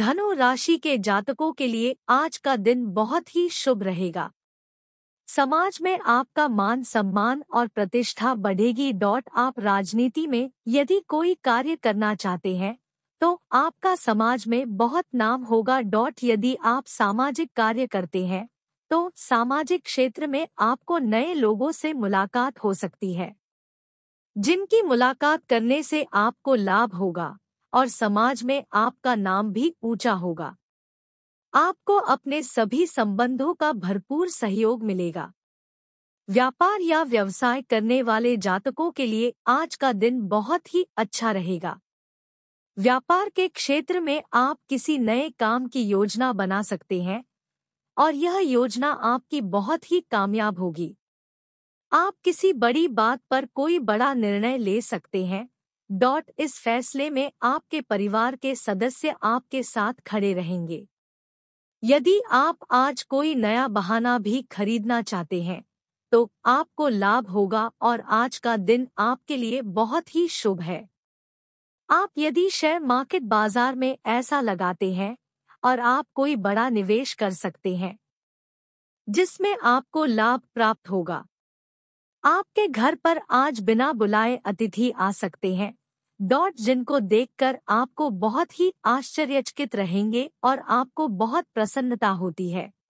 धनु राशि के जातकों के लिए आज का दिन बहुत ही शुभ रहेगा समाज में आपका मान सम्मान और प्रतिष्ठा बढ़ेगी डॉट आप राजनीति में यदि कोई कार्य करना चाहते हैं तो आपका समाज में बहुत नाम होगा डॉट यदि आप सामाजिक कार्य करते हैं तो सामाजिक क्षेत्र में आपको नए लोगों से मुलाकात हो सकती है जिनकी मुलाकात करने से आपको लाभ होगा और समाज में आपका नाम भी ऊंचा होगा आपको अपने सभी संबंधों का भरपूर सहयोग मिलेगा व्यापार या व्यवसाय करने वाले जातकों के लिए आज का दिन बहुत ही अच्छा रहेगा व्यापार के क्षेत्र में आप किसी नए काम की योजना बना सकते हैं और यह योजना आपकी बहुत ही कामयाब होगी आप किसी बड़ी बात पर कोई बड़ा निर्णय ले सकते हैं डॉट इस फैसले में आपके परिवार के सदस्य आपके साथ खड़े रहेंगे यदि आप आज कोई नया बहाना भी खरीदना चाहते हैं तो आपको लाभ होगा और आज का दिन आपके लिए बहुत ही शुभ है आप यदि शेयर मार्केट बाजार में ऐसा लगाते हैं और आप कोई बड़ा निवेश कर सकते हैं जिसमें आपको लाभ प्राप्त होगा आपके घर पर आज बिना बुलाए अतिथि आ सकते हैं डॉट जिनको देखकर आपको बहुत ही आश्चर्यचकित रहेंगे और आपको बहुत प्रसन्नता होती है